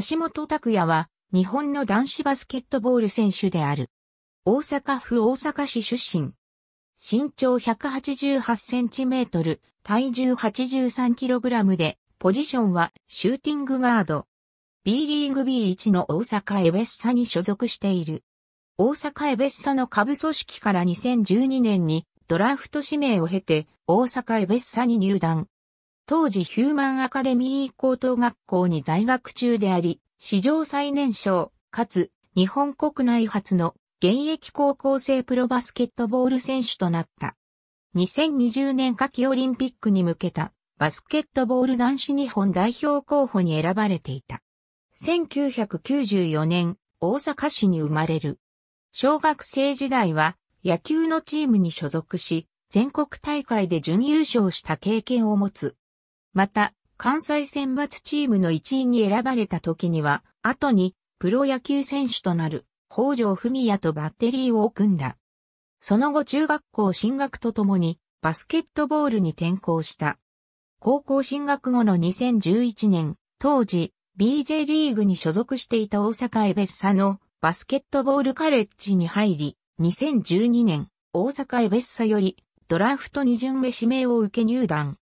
橋本拓也は日本の男子バスケットボール選手である。大阪府大阪市出身。身長188センチメートル、体重83キログラムで、ポジションはシューティングガード。B リーグ B1 の大阪エベッサに所属している。大阪エベッサの下部組織から2012年にドラフト指名を経て大阪エベッサに入団。当時ヒューマンアカデミー高等学校に在学中であり、史上最年少、かつ、日本国内初の現役高校生プロバスケットボール選手となった。2020年夏季オリンピックに向けたバスケットボール男子日本代表候補に選ばれていた。1994年、大阪市に生まれる。小学生時代は野球のチームに所属し、全国大会で準優勝した経験を持つまた、関西選抜チームの一員に選ばれた時には、後にプロ野球選手となる北条文也とバッテリーを組んだ。その後中学校進学とともにバスケットボールに転向した。高校進学後の2011年、当時 BJ リーグに所属していた大阪エベッサのバスケットボールカレッジに入り、2012年、大阪エベッサよりドラフト2巡目指名を受け入団。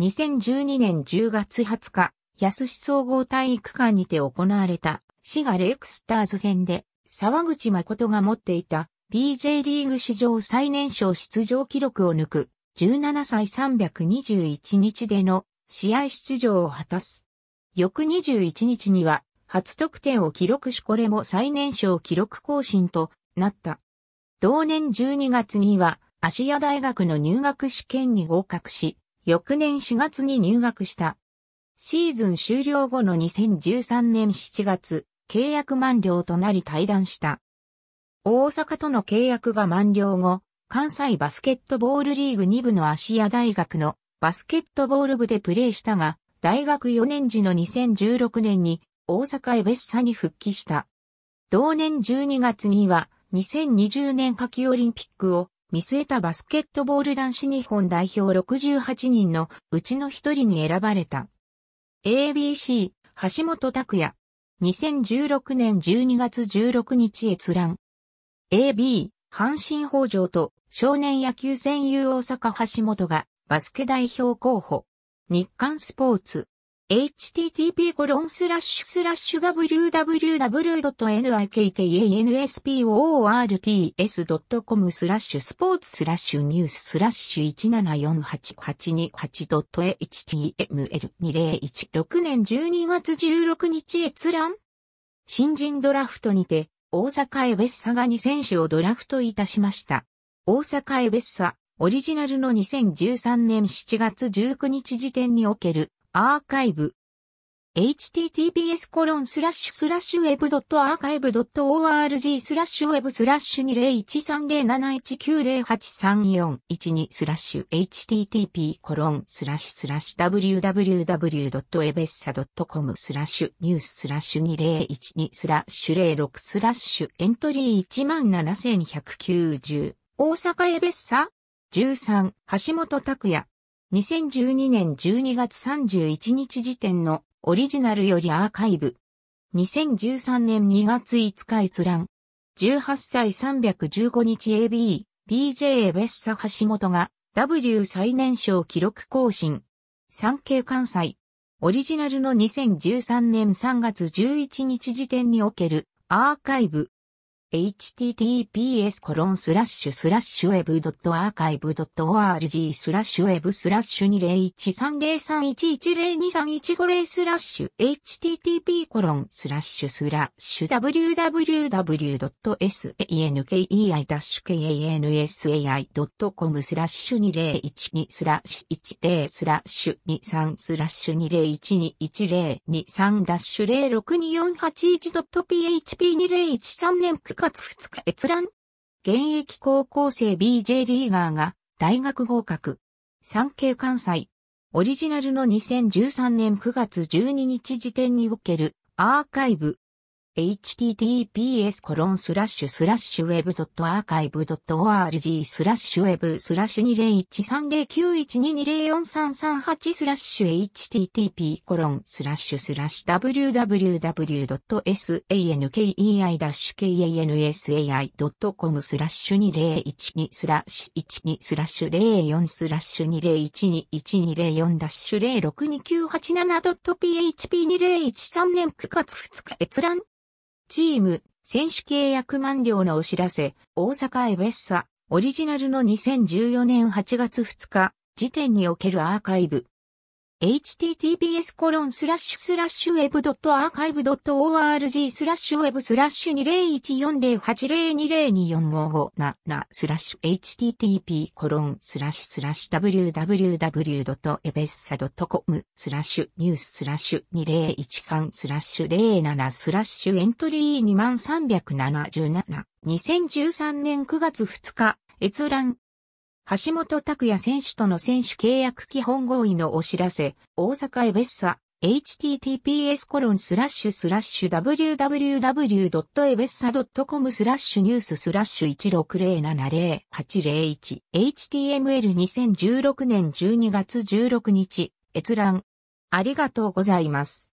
2012年10月20日、安市総合体育館にて行われた、滋賀レクスターズ戦で、沢口誠が持っていた BJ リーグ史上最年少出場記録を抜く17歳321日での試合出場を果たす。翌21日には初得点を記録しこれも最年少記録更新となった。同年12月には芦屋大学の入学試験に合格し、翌年4月に入学した。シーズン終了後の2013年7月、契約満了となり退団した。大阪との契約が満了後、関西バスケットボールリーグ2部の芦屋大学のバスケットボール部でプレーしたが、大学4年時の2016年に大阪エベッサに復帰した。同年12月には2020年夏季オリンピックを見据えたバスケットボール男子日本代表68人のうちの一人に選ばれた。ABC、橋本拓也。2016年12月16日閲覧。AB、阪神北条と少年野球専有大阪橋本がバスケ代表候補。日刊スポーツ。http://www.nikkansports.com スラッシュスポーツスラッシュニューススラッシュ 1748828.html2016 年12月16日閲覧新人ドラフトにて大阪エベッサが2選手をドラフトいたしました。大阪エベッサオリジナルの2013年7月19日時点におけるアーカイブ。https コロンスラッシュスラッシュウェブド web.archive.org スラッシュウェブスラッシュ2013071908341スラッシュ http コロンスラッシュスラッシュ www.ebessa.com スラッシュニューススラッシュ2012スラッシュ06スラッシュエントリー17190大阪エベッサ13橋本拓也2012年12月31日時点のオリジナルよりアーカイブ。2013年2月5日閲覧。18歳315日 AB、BJ ベッサ橋本が W 最年少記録更新。産経関西。オリジナルの2013年3月11日時点におけるアーカイブ https コロンスラッシュスラッシュ web.archive.org スラッシュウェブスラッシュ2013031102315スラッシュ http コロンスラッシュスラッシュ www.sankei-kansai.com スラッシュ2012スラッシュ10スラッシュ23スラッシュ20121023ダッシュ06248 1 p h p 2 0 1 3年9月2日閲覧現役高校生 BJ リーガーが大学合格。産経関西。オリジナルの2013年9月12日時点におけるアーカイブ。https コロンスラッシュスラッシュウェブドットアーカイブドット org スラッシュウェブスラッシュ20130912204338スラッシュ http コロンスラッシュスラッシュ www.sankei-kansai.com スラッシュ2012スラッシュ12スラッシュ04スラッシュ20121204ダッシュ06298 7 p h p 2 0 1 3年9月2日閲覧チーム、選手契約満了のお知らせ、大阪エベッサ、オリジナルの2014年8月2日、時点におけるアーカイブ。https コロンスラッシュスラッシュウェブドットアーカイブドット org スラッシュウェブスラッシュ20140802024557スラッシュ http コロンスラッシュスラッシュ www.ebessa.com スラッシュニューススラッシュ2013スラッシュ07スラッシュエントリー23377 2013年9月2日閲覧橋本拓也選手との選手契約基本合意のお知らせ、大阪エベッサ、https コロンスラッシュスラッシュ www.ebessa.com スラッシュニューススラッシュ16070-801 html2016 年12月16日閲覧ありがとうございます。